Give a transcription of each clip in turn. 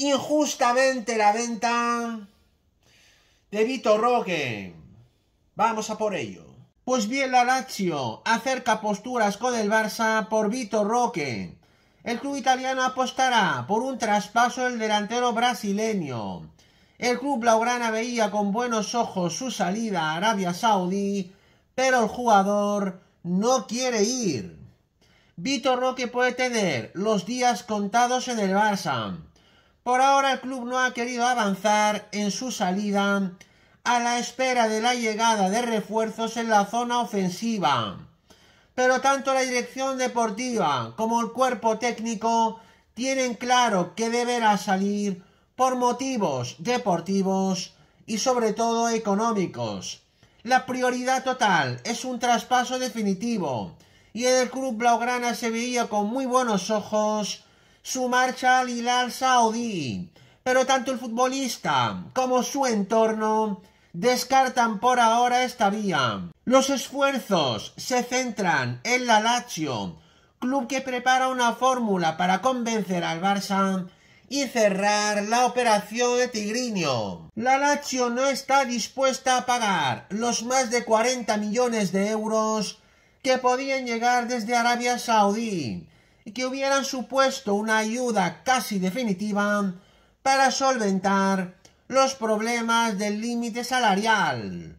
injustamente la venta de Vitor Roque. Vamos a por ello. Pues bien, la Lazio acerca posturas con el Barça por Vitor Roque. El club italiano apostará por un traspaso del delantero brasileño. El club blaugrana veía con buenos ojos su salida a Arabia Saudí, pero el jugador no quiere ir. Vitor Roque puede tener los días contados en el Barça. Por ahora el club no ha querido avanzar en su salida a la espera de la llegada de refuerzos en la zona ofensiva. Pero tanto la dirección deportiva como el cuerpo técnico tienen claro que deberá salir por motivos deportivos y sobre todo económicos. La prioridad total es un traspaso definitivo y en el club blaugrana se veía con muy buenos ojos su marcha al Hilal Saudí, pero tanto el futbolista como su entorno descartan por ahora esta vía. Los esfuerzos se centran en la Lazio, club que prepara una fórmula para convencer al Barça y cerrar la operación de Tigrinio. La Lazio no está dispuesta a pagar los más de 40 millones de euros que podían llegar desde Arabia Saudí que hubieran supuesto una ayuda casi definitiva para solventar los problemas del límite salarial.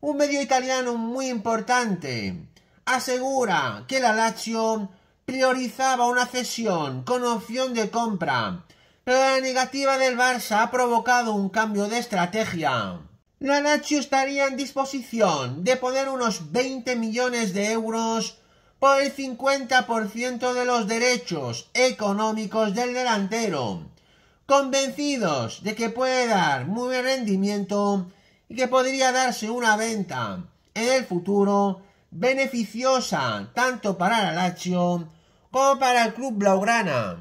Un medio italiano muy importante asegura que la Lazio priorizaba una cesión con opción de compra, pero la negativa del Barça ha provocado un cambio de estrategia. La Lazio estaría en disposición de poner unos 20 millones de euros por el 50% de los derechos económicos del delantero, convencidos de que puede dar muy buen rendimiento y que podría darse una venta en el futuro beneficiosa tanto para la Lazio como para el club blaugrana.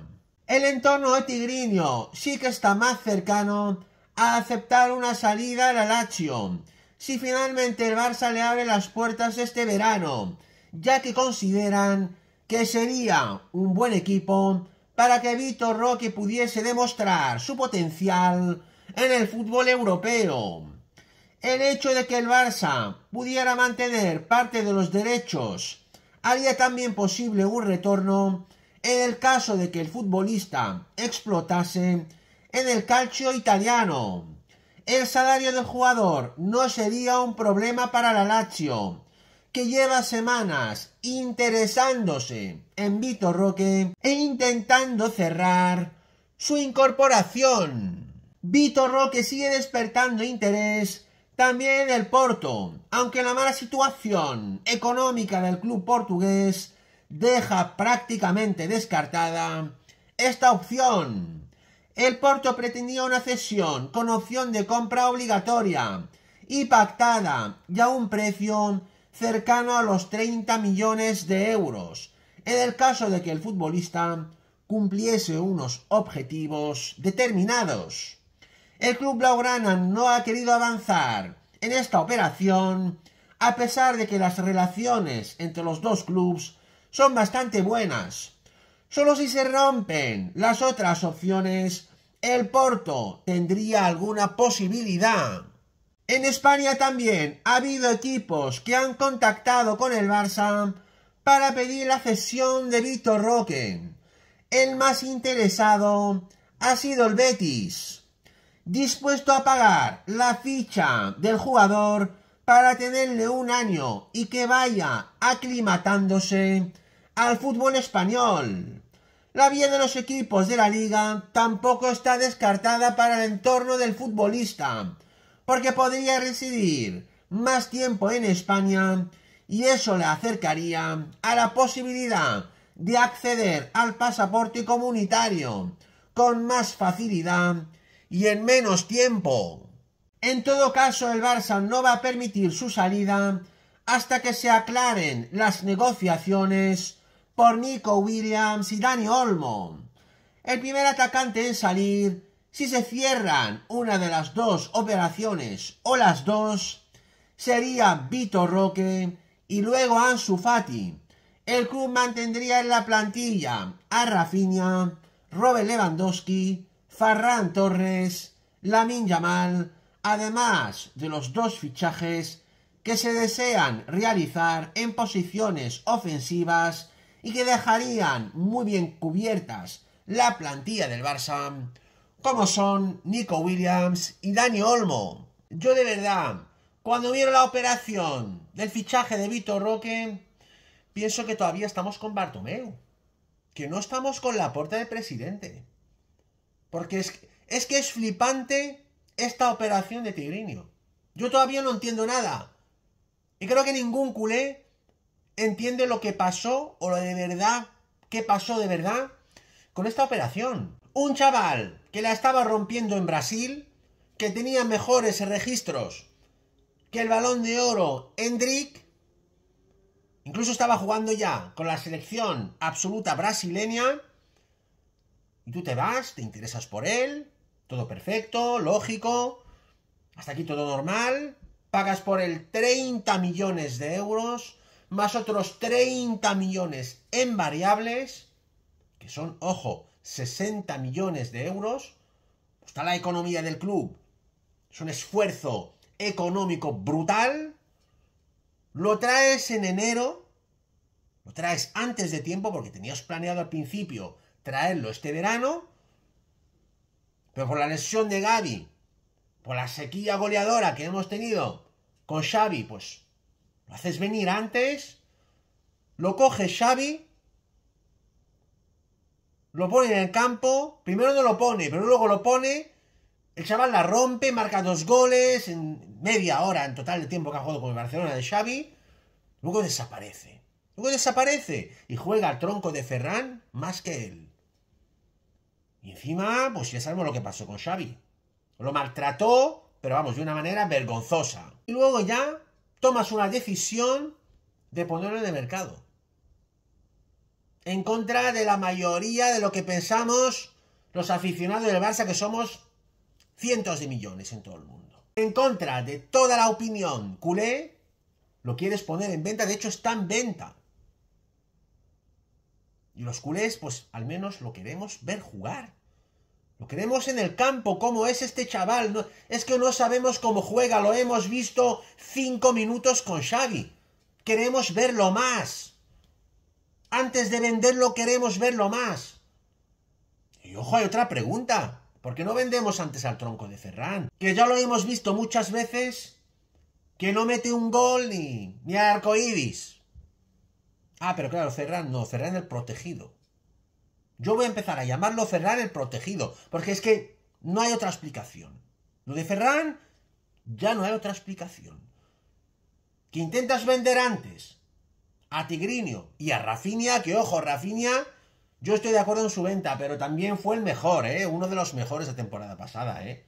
El entorno de Tigrinio sí que está más cercano a aceptar una salida a la Lazio si finalmente el Barça le abre las puertas este verano ya que consideran que sería un buen equipo para que Vitor Roque pudiese demostrar su potencial en el fútbol europeo. El hecho de que el Barça pudiera mantener parte de los derechos haría también posible un retorno en el caso de que el futbolista explotase en el calcio italiano. El salario del jugador no sería un problema para la Lazio, que lleva semanas interesándose en Vitor Roque e intentando cerrar su incorporación. Vitor Roque sigue despertando interés también en el Porto, aunque la mala situación económica del club portugués deja prácticamente descartada esta opción. El Porto pretendía una cesión con opción de compra obligatoria y pactada ya un precio cercano a los 30 millones de euros, en el caso de que el futbolista cumpliese unos objetivos determinados. El club blaugrana no ha querido avanzar en esta operación, a pesar de que las relaciones entre los dos clubes son bastante buenas. Solo si se rompen las otras opciones, el Porto tendría alguna posibilidad. En España también ha habido equipos que han contactado con el Barça para pedir la cesión de Vitor Roque. El más interesado ha sido el Betis, dispuesto a pagar la ficha del jugador para tenerle un año y que vaya aclimatándose al fútbol español. La vía de los equipos de la liga tampoco está descartada para el entorno del futbolista, porque podría residir más tiempo en España y eso le acercaría a la posibilidad de acceder al pasaporte comunitario con más facilidad y en menos tiempo. En todo caso, el Barça no va a permitir su salida hasta que se aclaren las negociaciones por Nico Williams y Dani Olmo. El primer atacante en salir si se cierran una de las dos operaciones o las dos, sería Vitor Roque y luego Ansu Fati. El club mantendría en la plantilla a Rafinha, Robert Lewandowski, Farran Torres, Lamin Yamal, además de los dos fichajes que se desean realizar en posiciones ofensivas y que dejarían muy bien cubiertas la plantilla del Barça como son Nico Williams y Dani Olmo. Yo de verdad, cuando vieron la operación del fichaje de Vitor Roque, pienso que todavía estamos con Bartomeu. Que no estamos con la puerta del presidente. Porque es, es que es flipante esta operación de Tigrinio. Yo todavía no entiendo nada. Y creo que ningún culé entiende lo que pasó o lo de verdad, qué pasó de verdad con esta operación. Un chaval que la estaba rompiendo en Brasil, que tenía mejores registros que el balón de oro Hendrik, incluso estaba jugando ya con la selección absoluta brasileña, y tú te vas, te interesas por él, todo perfecto, lógico, hasta aquí todo normal, pagas por él 30 millones de euros, más otros 30 millones en variables, que son, ojo, 60 millones de euros, pues está la economía del club. Es un esfuerzo económico brutal. Lo traes en enero, lo traes antes de tiempo porque tenías planeado al principio traerlo este verano, pero por la lesión de Gaby, por la sequía goleadora que hemos tenido con Xavi, pues lo haces venir antes, lo coges Xavi lo pone en el campo. Primero no lo pone, pero luego lo pone. El chaval la rompe, marca dos goles en media hora en total de tiempo que ha jugado con el Barcelona de Xavi. Luego desaparece. Luego desaparece y juega al tronco de Ferran más que él. Y encima, pues ya sabemos lo que pasó con Xavi. Lo maltrató, pero vamos, de una manera vergonzosa. Y luego ya tomas una decisión de ponerlo en el mercado en contra de la mayoría de lo que pensamos los aficionados del Barça, que somos cientos de millones en todo el mundo. En contra de toda la opinión culé, lo quieres poner en venta, de hecho está en venta. Y los culés, pues al menos lo queremos ver jugar. Lo queremos en el campo, cómo es este chaval. es que no sabemos cómo juega, lo hemos visto cinco minutos con Xavi. Queremos verlo más. Antes de venderlo queremos verlo más. Y ojo, hay otra pregunta. ¿Por qué no vendemos antes al tronco de Ferran? Que ya lo hemos visto muchas veces que no mete un gol ni, ni a arcoíris. Ah, pero claro, Ferran no, Ferran el protegido. Yo voy a empezar a llamarlo Ferran el protegido, porque es que no hay otra explicación. Lo de Ferran ya no hay otra explicación. Que intentas vender antes a Tigrinio y a Rafinha, que ojo, Rafinha, yo estoy de acuerdo en su venta, pero también fue el mejor, ¿eh? Uno de los mejores de temporada pasada, ¿eh?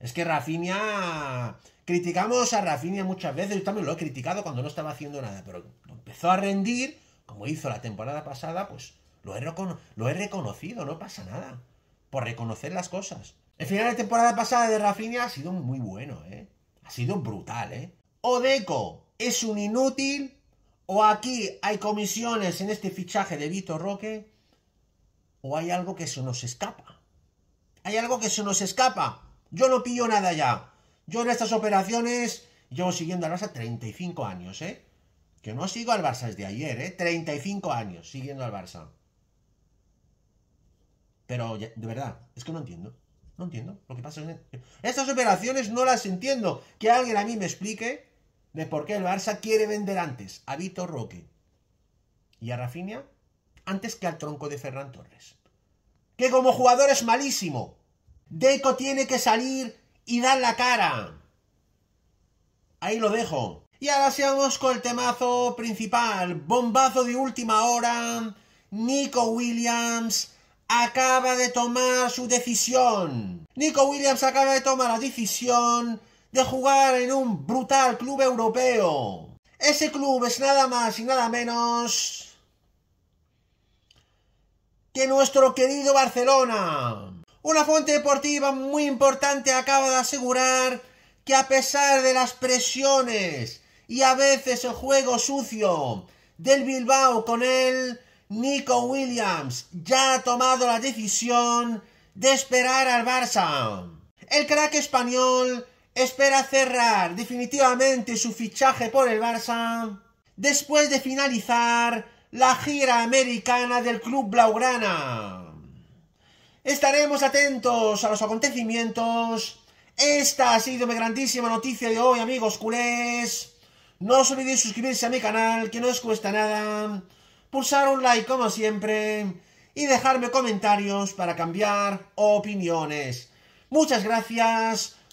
Es que Rafinha... Criticamos a Rafinha muchas veces, yo también lo he criticado cuando no estaba haciendo nada, pero empezó a rendir, como hizo la temporada pasada, pues lo he, reconocido, no pasa nada, por reconocer las cosas. El final de temporada pasada de Rafinha ha sido muy bueno, ¿eh? Ha sido brutal, ¿eh? Odeco es un inútil o aquí hay comisiones en este fichaje de Vito Roque, o hay algo que se nos escapa. Hay algo que se nos escapa. Yo no pillo nada ya. Yo en estas operaciones llevo siguiendo al Barça 35 años, ¿eh? Que no sigo al Barça desde ayer, ¿eh? 35 años siguiendo al Barça. Pero de verdad, es que no entiendo. No entiendo lo que pasa. Estas operaciones no las entiendo. Que alguien a mí me explique de por qué el Barça quiere vender antes a Vitor Roque y a Rafinha antes que al tronco de Ferran Torres. Que como jugador es malísimo. Deco tiene que salir y dar la cara. Ahí lo dejo. Y ahora sigamos con el temazo principal. Bombazo de última hora. Nico Williams acaba de tomar su decisión. Nico Williams acaba de tomar la decisión de jugar en un brutal club europeo. Ese club es nada más y nada menos que nuestro querido Barcelona. Una fuente deportiva muy importante acaba de asegurar que a pesar de las presiones y a veces el juego sucio del Bilbao con él, Nico Williams ya ha tomado la decisión de esperar al Barça. El crack español espera cerrar definitivamente su fichaje por el Barça después de finalizar la gira americana del club blaugrana. Estaremos atentos a los acontecimientos. Esta ha sido mi grandísima noticia de hoy, amigos culés. No os olvidéis suscribirse a mi canal, que no os cuesta nada. Pulsar un like como siempre. Y dejarme comentarios para cambiar opiniones. Muchas gracias.